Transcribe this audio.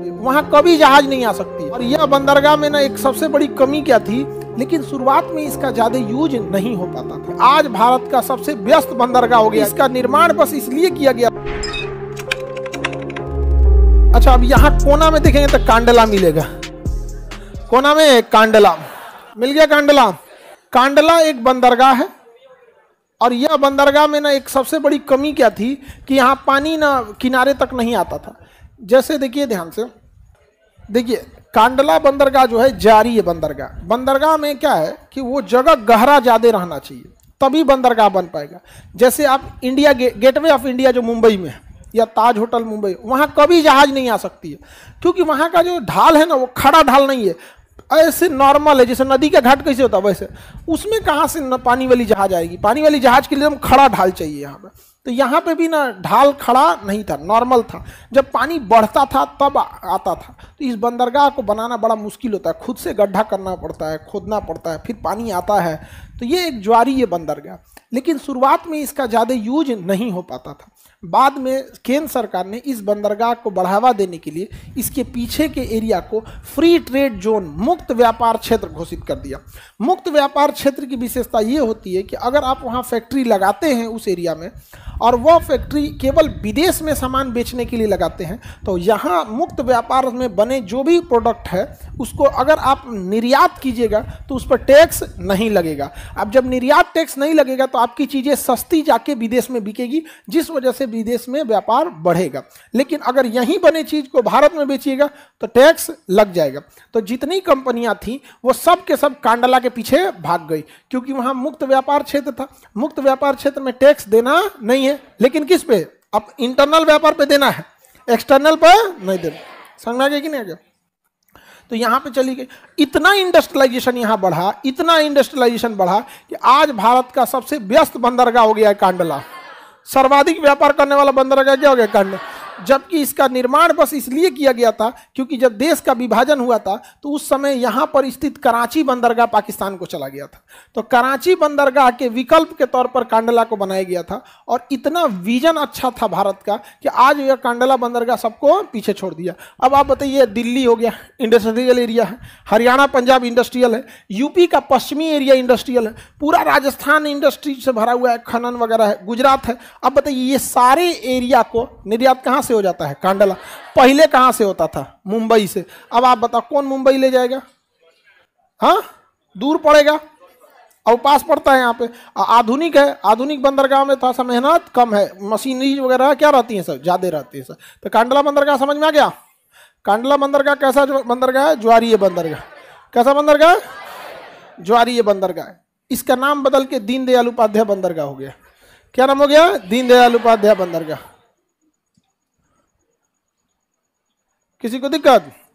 वहाँ कभी जहाज नहीं आ सकती और यह बंदरगाह में ना एक सबसे बड़ी कमी क्या थी लेकिन शुरुआत में इसका ज्यादा यूज नहीं हो पाता था आज भारत का सबसे व्यस्त बंदरगाह हो गया इसका निर्माण बस इसलिए किया गया अच्छा अब यहाँ कोना में देखेंगे तो कांडला मिलेगा कोना में कांडला मिल गया कांडला कांडला एक बंदरगाह है और यह बंदरगाह में ना एक सबसे बड़ी कमी क्या थी कि यहाँ पानी ना किनारे तक नहीं आता था जैसे देखिए ध्यान से देखिए कांडला बंदरगाह जो है जारी है बंदरगाह बंदरगाह में क्या है कि वो जगह गहरा ज़्यादा रहना चाहिए तभी बंदरगाह बन पाएगा जैसे आप इंडिया गे, गेटवे ऑफ इंडिया जो मुंबई में है या ताज होटल मुंबई वहाँ कभी जहाज़ नहीं आ सकती है क्योंकि वहाँ का जो ढाल है ना वो खड़ा ढाल नहीं है ऐसे नॉर्मल है जैसे नदी का घाट कैसे होता है वैसे उसमें कहाँ से पानी वाली जहाज आएगी पानी वाली जहाज के लिए हम तो खड़ा ढाल चाहिए यहाँ पर तो यहाँ पे भी ना ढाल खड़ा नहीं था नॉर्मल था जब पानी बढ़ता था तब आता था तो इस बंदरगाह को बनाना बड़ा मुश्किल होता है खुद से गड्ढा करना पड़ता है खोदना पड़ता है फिर पानी आता है तो ये एक ज्वारी बंदरगाह लेकिन शुरुआत में इसका ज़्यादा यूज नहीं हो पाता था बाद में केंद्र सरकार ने इस बंदरगाह को बढ़ावा देने के लिए इसके पीछे के एरिया को फ्री ट्रेड जोन मुक्त व्यापार क्षेत्र घोषित कर दिया मुक्त व्यापार क्षेत्र की विशेषता ये होती है कि अगर आप वहाँ फैक्ट्री लगाते हैं उस एरिया में और वह फैक्ट्री केवल विदेश में सामान बेचने के लिए लगाते हैं तो यहाँ मुक्त व्यापार में बने जो भी प्रोडक्ट है उसको अगर आप निर्यात कीजिएगा तो उस पर टैक्स नहीं लगेगा अब जब निर्यात टैक्स नहीं लगेगा तो आपकी चीज़ें सस्ती जाके विदेश में बिकेगी जिस वजह से विदेश में व्यापार बढ़ेगा लेकिन अगर यहीं बने चीज़ को भारत में बेचिएगा तो टैक्स लग जाएगा तो जितनी कंपनियां थी वो सब के सब कांडला के पीछे भाग गई क्योंकि वहां मुक्त व्यापार क्षेत्र था मुक्त व्यापार क्षेत्र में टैक्स देना नहीं है लेकिन किस पे अब इंटरनल व्यापार पे देना है एक्सटर्नल पर नहीं देना समझ आ गया कि नहीं आ गया तो यहाँ पे चली गई इतना इंडस्ट्रियलाइजेशन यहाँ बढ़ा इतना इंडस्ट्रियलाइजेशन बढ़ा कि आज भारत का सबसे व्यस्त बंदरगाह हो गया है कांडला सर्वाधिक व्यापार करने वाला बंदरगाह क्या हो गया कांडला जबकि इसका निर्माण बस इसलिए किया गया था क्योंकि जब देश का विभाजन हुआ था तो उस समय यहाँ पर स्थित कराची बंदरगाह पाकिस्तान को चला गया था तो कराची बंदरगाह के विकल्प के तौर पर कांडला को बनाया गया था और इतना विजन अच्छा था भारत का कि आज यह कांडला बंदरगाह सबको पीछे छोड़ दिया अब आप बताइए दिल्ली हो गया इंडस्ट्रियल एरिया है हरियाणा पंजाब इंडस्ट्रियल है यूपी का पश्चिमी एरिया इंडस्ट्रियल है पूरा राजस्थान इंडस्ट्री से भरा हुआ है खनन वगैरह है गुजरात है अब बताइए ये सारे एरिया को निर्यात कहाँ से हो जाता है कांडला पहले कहाँ से होता था मुंबई से अब आप बताओ कौन मुंबई ले जाएगा हाँ दूर पड़ेगा और पास पड़ता है यहाँ पे आधुनिक है आधुनिक बंदरगाह में थोड़ा सा मेहनत कम है मशीनरी वगैरह क्या रहती है सर ज़्यादा रहती है सर तो कांडला बंदरगाह समझ में आ गया कांडला बंदरगाह कैसा बंदरगाह है ज्वारीय बंदरगाह कैसा बंदरगाह ज्वारीय बंदरगाह इसका नाम बदल के दीनदयाल उपाध्याय बंदरगाह हो गया क्या नाम हो गया दीनदयाल उपाध्याय बंदरगाह Que 50 em